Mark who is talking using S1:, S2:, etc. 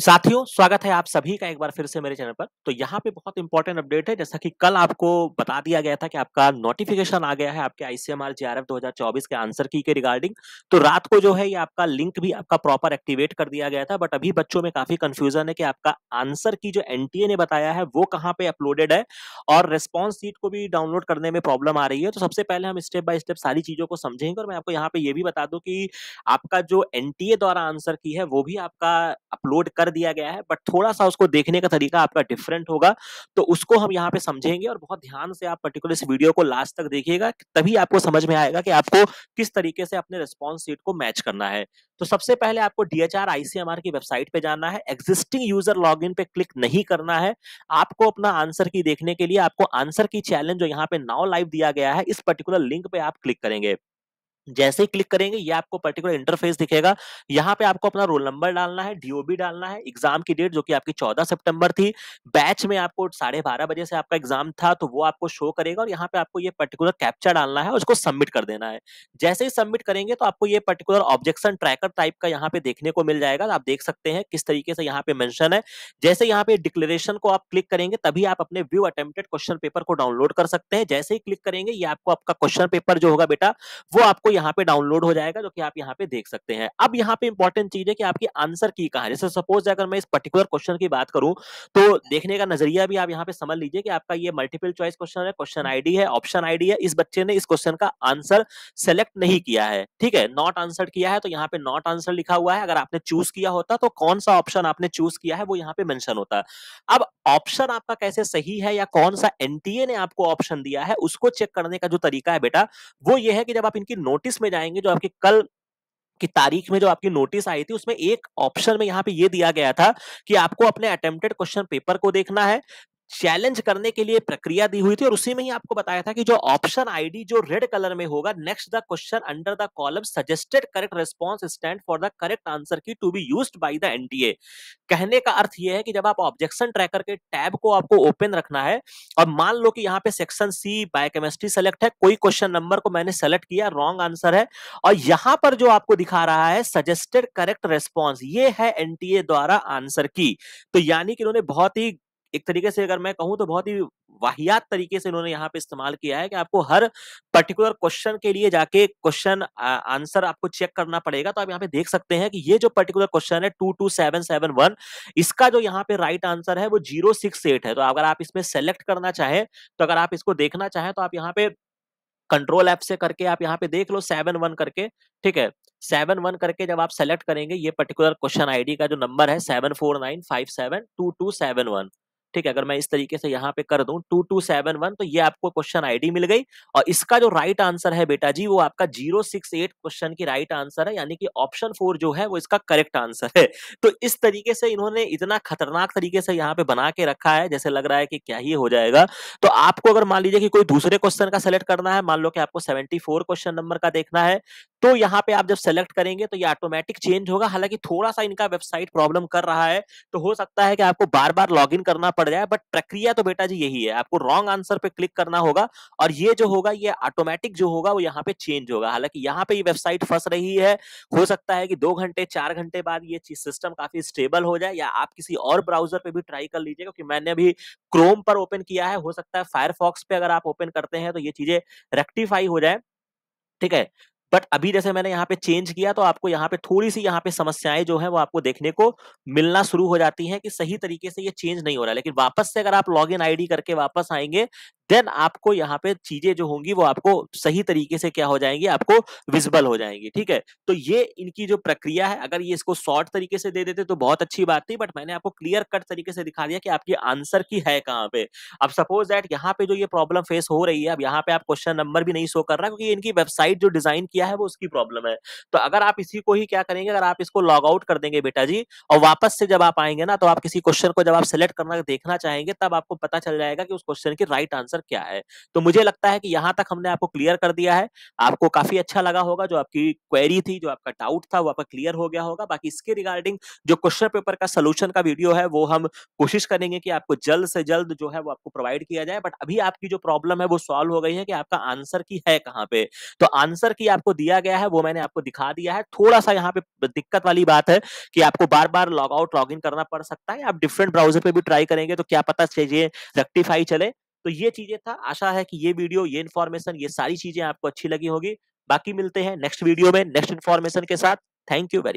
S1: साथियों स्वागत है आप सभी का एक बार फिर से मेरे चैनल पर तो यहाँ पे बहुत इंपॉर्टेंट अपडेट है जैसा कि कल आपको बता दिया गया था कि आपका नोटिफिकेशन आ गया है आपके आईसीएमआर जी आर के आंसर की के रिगार्डिंग तो रात को जो है ये आपका लिंक भी आपका प्रॉपर एक्टिवेट कर दिया गया था बट अभी बच्चों में काफी कंफ्यूजन है कि आपका आंसर की जो एनटीए ने बताया है वो कहाँ पे अपलोडेड है और रिस्पॉन्स सीट को भी डाउनलोड करने में प्रॉब्लम आ रही है तो सबसे पहले हम स्टेप बाय स्टेप सारी चीजों को समझेंगे और मैं आपको यहाँ पे ये भी बता दू की आपका जो एनटीए द्वारा आंसर की है वो भी आपका अपलोड कर कर दिया गया है बट थोड़ा सा उसको देखने का तरीका आपका डिफरेंट होगा तो उसको हम यहाँ पे समझेंगे और बहुत ध्यान से आप पर्टिकुलर इस वीडियो को लास्ट तक देखिएगा तभी आपको समझ में आएगा कि आपको किस तरीके से अपने रिस्पॉन्स सीट को मैच करना है तो सबसे पहले आपको डी एच आर आईसीएमआर की वेबसाइट पे जाना है एग्जिस्टिंग यूजर लॉगिन पे क्लिक नहीं करना है आपको अपना आंसर की देखने के लिए आपको आंसर की चैलेंज जो यहाँ पे नाउ लाइव दिया गया है इस पर्टिकुलर लिंक पे आप क्लिक करेंगे जैसे ही क्लिक करेंगे ये आपको पर्टिकुलर इंटरफेस दिखेगा यहाँ पे आपको अपना रोल नंबर डालना है डीओबी डालना है एग्जाम की डेट जो कि आपकी 14 सितंबर थी बैच में आपको साढ़े बारह बजे से आपका एग्जाम था तो वो आपको शो करेगा और यहाँ पे आपको ये पर्टिकुलर कैप्चर डालना है उसको सबमिट कर देना है जैसे ही सबमिट करेंगे तो आपको ये पर्टिकुलर ऑब्जेक्शन ट्रैकर टाइप का यहाँ पे देखने को मिल जाएगा आप देख सकते हैं किस तरीके से यहाँ पे मैंशन है जैसे यहाँ पे डिक्लेरेशन को आप क्लिक करेंगे तभी आप अपने व्यू अटेम्प्टेड क्वेश्चन पेपर को डाउनलोड कर सकते हैं जैसे ही क्लिक करेंगे ये आपको आपका क्वेश्चन पेपर जो होगा बेटा वो आपको यहाँ पे डाउनलोड हो जाएगा जो कि आप यहाँ पे देख सकते हैं अब यहाँ पे इंपॉर्टेंट चीज है कि आपकी आंसर की कहा है जैसे सपोज अगर मैं इस पर्टिकुलर क्वेश्चन की बात करूं तो देखने का नजरिया भी आप यहाँ पे समझ लीजिए कि आपका ये मल्टीपल चॉइस क्वेश्चन है क्वेश्चन हम्म। आईडी है ऑप्शन आईडी है इस बच्चे ने इस क्वेश्चन का आंसर सेलेक्ट नहीं किया है ठीक है नॉट आंसर किया है तो यहाँ पे नॉट आंसर लिखा हुआ है अगर आपने चूज किया होता तो कौन सा ऑप्शन आपने चूज किया है वो यहाँ पे मैंशन होता अब ऑप्शन आपका कैसे सही है या कौन सा एनटीए ने आपको ऑप्शन दिया है उसको चेक करने का जो तरीका है बेटा वो ये है कि जब आप इनकी नोटिस में जाएंगे जो आपकी कल की तारीख में जो आपकी नोटिस आई थी उसमें एक ऑप्शन में यहाँ पे ये दिया गया था कि आपको अपने अटेम्प्टेड क्वेश्चन पेपर को देखना है चैलेंज करने के लिए प्रक्रिया दी हुई थी और उसी में ही आपको बताया था कि जो ऑप्शन आईडी जो रेड कलर में होगा next the question under the column suggested correct response stand for the correct answer key to be use by the NDA कहने का अर्थ यह है कि जब आप ऑब्जेक्शन ट्रैकर के टैब को आपको ओपन रखना है और मान लो कि यहाँ पे सेक्शन सी बायोकेमिस्ट्री सेलेक्ट है कोई क्वेश्चन नंबर को मैंने सेलेक्ट किया रॉन्ग आंसर है और यहाँ पर जो आपको दिखा रहा है सजेस्टेड करेक्ट रेस्पॉन्स ये है एनटीए द्वारा आंसर की तो यानी कि उन्होंने बहुत ही एक तरीके से अगर मैं कहूं तो बहुत ही वाहियात तरीके से इन्होंने यहाँ पे इस्तेमाल किया है कि आपको हर पर्टिकुलर क्वेश्चन के लिए जाके क्वेश्चन आंसर आपको चेक करना पड़ेगा तो आप यहाँ पे देख सकते हैं कि ये जो पर्टिकुलर क्वेश्चन है two two seven seven one इसका जो यहाँ पे राइट आंसर है वो जीरो सिक्स एट है तो अगर आप इसमें सेलेक्ट करना चाहें तो अगर आप इसको देखना चाहें तो आप यहाँ पे कंट्रोल ऐप से करके आप यहाँ पे देख लो सेवन वन करके ठीक है सेवन वन करके जब आप सेलेक्ट करेंगे ये पर्टिकुलर क्वेश्चन आईडी का जो नंबर है seven four nine five seven two two seven one ठीक है अगर मैं इस तरीके से यहाँ पे कर दूं टू टू सेवन वन तो ये आपको क्वेश्चन आईडी मिल गई और इसका जो राइट आंसर है बेटा जी वो आपका जीरो सिक्स एट क्वेश्चन की राइट आंसर है यानी कि ऑप्शन फोर जो है वो इसका करेक्ट आंसर है तो इस तरीके से इन्होंने इतना खतरनाक तरीके से यहाँ पे बना के रखा है जैसे लग रहा है कि क्या ही हो जाएगा तो आपको अगर मान लीजिए कि कोई दूसरे क्वेश्चन का सेलेक्ट करना है मान लो कि आपको सेवेंटी क्वेश्चन नंबर का देखना है तो यहाँ पे आप जब सेलेक्ट करेंगे तो ये ऑटोमेटिक चेंज होगा हालांकि थोड़ा सा इनका वेबसाइट प्रॉब्लम कर रहा है तो हो सकता है कि आपको बार बार लॉग इन करना पड़ जाए बट प्रक्रिया तो बेटा जी यही है आपको रॉन्ग आंसर पे क्लिक करना होगा और ये जो होगा ये ऑटोमेटिक जो होगा वो यहाँ पे चेंज होगा हालांकि यहाँ पे ये वेबसाइट फंस रही है हो सकता है कि दो घंटे चार घंटे बाद ये सिस्टम काफी स्टेबल हो जाए या आप किसी और ब्राउजर पे भी ट्राई कर लीजिए क्योंकि मैंने भी क्रोम पर ओपन किया है हो सकता है फायरफॉक्स पे अगर आप ओपन करते हैं तो ये चीजें रेक्टिफाई हो जाए ठीक है बट अभी जैसे मैंने यहाँ पे चेंज किया तो आपको यहाँ पे थोड़ी सी यहाँ पे समस्याएं जो है वो आपको देखने को मिलना शुरू हो जाती हैं कि सही तरीके से ये चेंज नहीं हो रहा है लेकिन वापस से अगर आप लॉग इन करके वापस आएंगे देन आपको यहाँ पे चीजें जो होंगी वो आपको सही तरीके से क्या हो जाएंगी आपको विजिबल हो जाएंगी ठीक है तो ये इनकी जो प्रक्रिया है अगर ये इसको शॉर्ट तरीके से दे देते तो बहुत अच्छी बात थी बट मैंने आपको क्लियर कट तरीके से दिखा दिया कि आपकी आंसर की है कहाँ पे अब सपोज दैट यहाँ पे जो ये प्रॉब्लम फेस हो रही है अब यहाँ पे आप क्वेश्चन नंबर भी नहीं शो कर रहा क्योंकि इनकी वेबसाइट जो डिजाइन किया है वो उसकी प्रॉब्लम है तो अगर आप इसी को ही क्या करेंगे अगर आप इसको लॉग आउट कर देंगे बेटा जी और वापस से जब आप आएंगे ना तो आप किसी क्वेश्चन को जब आप सिलेक्ट करना देखना चाहेंगे तब आपको पता चल जाएगा कि उस क्वेश्चन की राइट आंसर आंसर क्या है तो मुझे लगता है कि यहाँ तक हमने आपको क्लियर कर दिया है आपको काफी अच्छा लगा होगा जो आपकी क्वेरी थी जो आपका डाउट था वो आपका क्लियर हो गया होगा बाकी इसके रिगार्डिंग जो क्वेश्चन पेपर का सोल्यूशन का वीडियो है वो हम कोशिश करेंगे कि आपको जल्द से जल्द जो है वो आपको प्रोवाइड किया जाए बट अभी आपकी जो प्रॉब्लम है वो सॉल्व हो गई है कि आपका आंसर की है कहाँ पे तो आंसर की आपको दिया गया है वो मैंने आपको दिखा दिया है थोड़ा सा यहाँ पे दिक्कत वाली बात है कि आपको बार बार लॉग आउट लॉग इन करना पड़ सकता है आप डिफरेंट ब्राउजर पे भी ट्राई करेंगे तो क्या पता चाहिए रेक्टिफाई चले तो ये चीजें था आशा है कि ये वीडियो ये इन्फॉर्मेशन ये सारी चीजें आपको अच्छी लगी होगी बाकी मिलते हैं नेक्स्ट वीडियो में नेक्स्ट इन्फॉर्मेशन के साथ थैंक यू वेरी